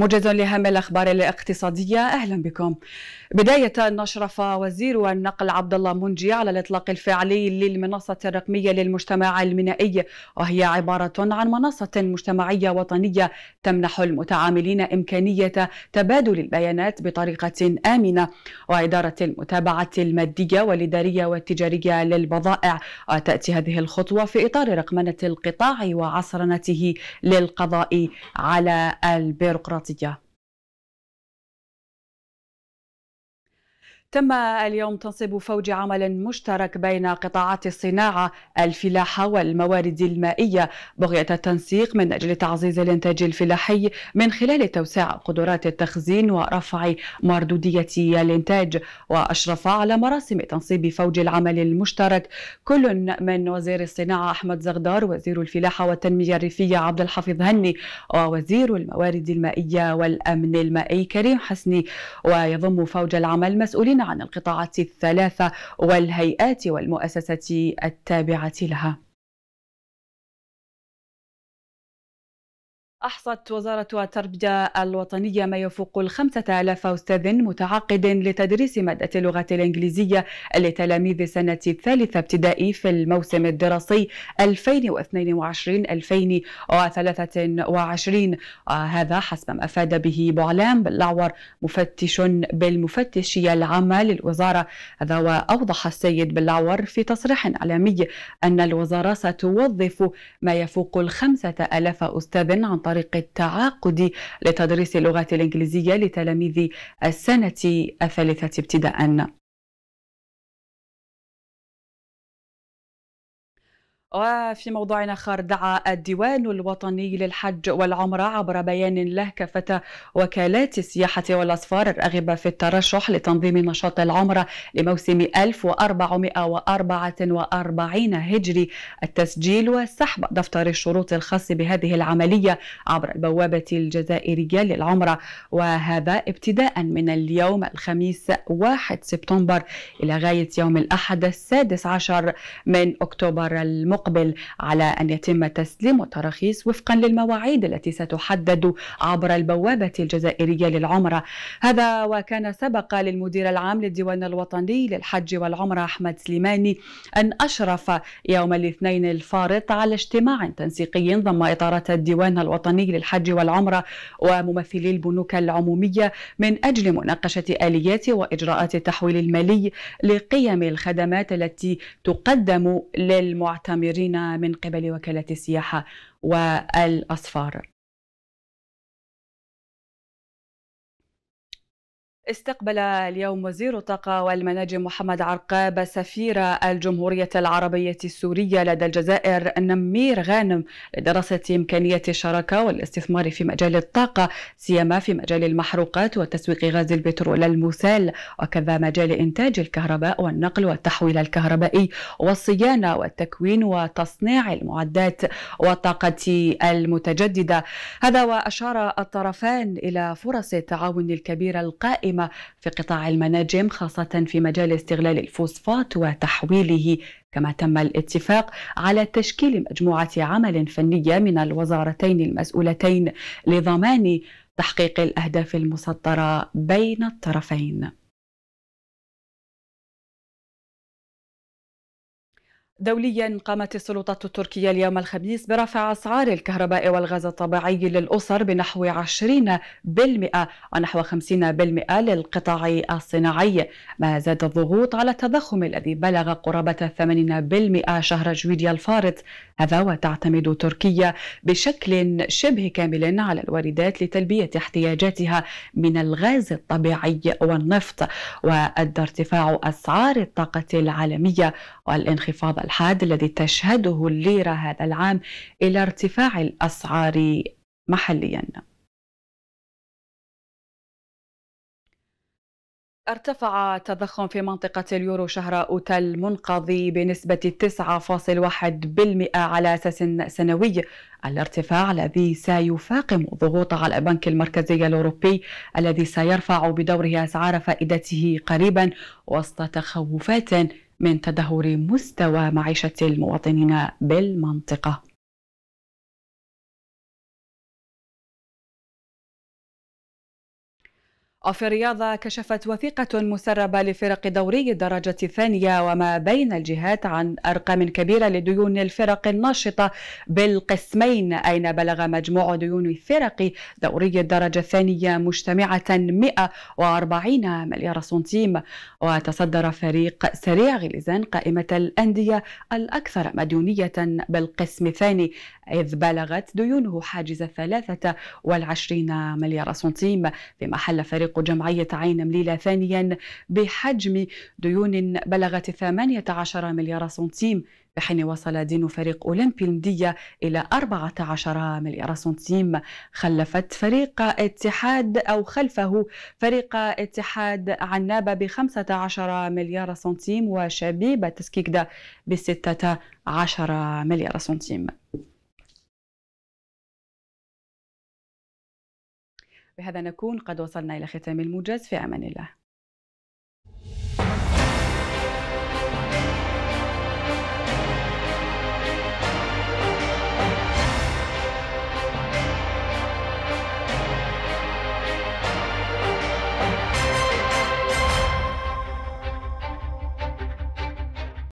موجز لهم الاخبار الاقتصاديه اهلا بكم. بدايه نشرف وزير النقل عبد الله منجي على الاطلاق الفعلي للمنصه الرقميه للمجتمع المنائي وهي عباره عن منصه مجتمعيه وطنيه تمنح المتعاملين امكانيه تبادل البيانات بطريقه امنه واداره المتابعه الماديه والاداريه والتجاريه للبضائع وتاتي هذه الخطوه في اطار رقمنه القطاع وعصرنته للقضاء على البيروقراطيه ja تم اليوم تنصيب فوج عمل مشترك بين قطاعات الصناعة الفلاحة والموارد المائية بغية التنسيق من أجل تعزيز الإنتاج الفلاحي من خلال توسيع قدرات التخزين ورفع مردودية الإنتاج وأشرف على مراسم تنصيب فوج العمل المشترك كل من وزير الصناعة أحمد زغدار وزير الفلاحة والتنمية الريفية عبد الحفيظ هني ووزير الموارد المائية والأمن المائي كريم حسني ويضم فوج العمل مسؤولين عن القطاعات الثلاثة والهيئات والمؤسسات التابعة لها أحصت وزارة التربية الوطنية ما يفوق الخمسة آلاف أستاذ متعاقد لتدريس مادة اللغة الإنجليزية لتلاميذ سنة الثالثة ابتدائي في الموسم الدراسي 2022-2023 آه، هذا حسب ما أفاد به بعلام باللعور مفتش بالمفتشية العامة للوزارة هذا وأوضح السيد باللعور في تصريح إعلامي أن الوزارة ستوظف ما يفوق الخمسة آلاف أستاذ عن طريق طريق التعاقد لتدريس اللغة الإنجليزية لتلاميذ السنة الثالثة ابتداءً وفي موضوع اخر دعا الديوان الوطني للحج والعمره عبر بيان له كافه وكالات السياحه والاسفار الراغبه في الترشح لتنظيم نشاط العمره لموسم 1444 هجري التسجيل وسحب دفتر الشروط الخاص بهذه العمليه عبر البوابه الجزائريه للعمره وهذا ابتداء من اليوم الخميس 1 سبتمبر الى غايه يوم الاحد السادس عشر من اكتوبر المقبل المقبل على أن يتم تسليم التراخيص وفقا للمواعيد التي ستحدد عبر البوابة الجزائرية للعمرة هذا وكان سبق للمدير العام للديوان الوطني للحج والعمرة أحمد سليماني أن أشرف يوم الاثنين الفارط على اجتماع تنسيقي ضم إطارة الديوان الوطني للحج والعمرة وممثلي البنوك العمومية من أجل مناقشة آليات وإجراءات التحويل المالي لقيم الخدمات التي تقدم للمعتمرين المزورين من قبل وكالة السياحة والأصفار استقبل اليوم وزير الطاقة والمناجم محمد عرقاب سفير الجمهورية العربية السورية لدى الجزائر نمير غانم لدراسة إمكانية الشراكة والاستثمار في مجال الطاقة سيما في مجال المحروقات وتسويق غاز البترول المسال وكذا مجال إنتاج الكهرباء والنقل والتحويل الكهربائي والصيانة والتكوين وتصنيع المعدات والطاقة المتجددة هذا وأشار الطرفان إلى فرص التعاون الكبيرة القائمة مهمة في قطاع المناجم خاصة في مجال استغلال الفوسفات وتحويله كما تم الاتفاق على تشكيل مجموعة عمل فنية من الوزارتين المسؤولتين لضمان تحقيق الأهداف المسطرة بين الطرفين دوليا قامت السلطات التركية اليوم الخميس برفع أسعار الكهرباء والغاز الطبيعي للأسر بنحو 20% ونحو 50% للقطاع الصناعي ما زاد الضغوط على التضخم الذي بلغ قرابة 80% شهر جويليا الفارط هذا وتعتمد تركيا بشكل شبه كامل على الواردات لتلبية احتياجاتها من الغاز الطبيعي والنفط وأدى ارتفاع أسعار الطاقة العالمية والانخفاض الحاد الذي تشهده الليرة هذا العام إلى ارتفاع الأسعار محليا ارتفع تضخم في منطقة اليورو شهر أوتا المنقضي بنسبة 9.1% على أساس سنوي الارتفاع الذي سيفاقم ضغوط على البنك المركزي الأوروبي الذي سيرفع بدوره أسعار فائدته قريبا وسط تخوفات من تدهور مستوى معيشه المواطنين بالمنطقه وفي الرياضة كشفت وثيقة مسربة لفرق دوري الدرجة الثانية وما بين الجهات عن أرقام كبيرة لديون الفرق الناشطة بالقسمين أين بلغ مجموع ديون فرق دوري الدرجة الثانية مجتمعة 140 مليار سنتيم وتصدر فريق سريع غليزان قائمة الأندية الأكثر مديونية بالقسم الثاني إذ بلغت ديونه حاجز 23 مليار سنتيم فيما حل فريق جمعية عين مليلة ثانيا بحجم ديون بلغت 18 مليار سنتيم في حين وصل دين فريق أولمبي المدية إلى 14 مليار سنتيم خلفت فريق اتحاد أو خلفه فريق اتحاد عنابة ب 15 مليار سنتيم وشبيبة تسكيكدا ب 16 مليار سنتيم بهذا نكون قد وصلنا إلى ختام الموجز في أمان الله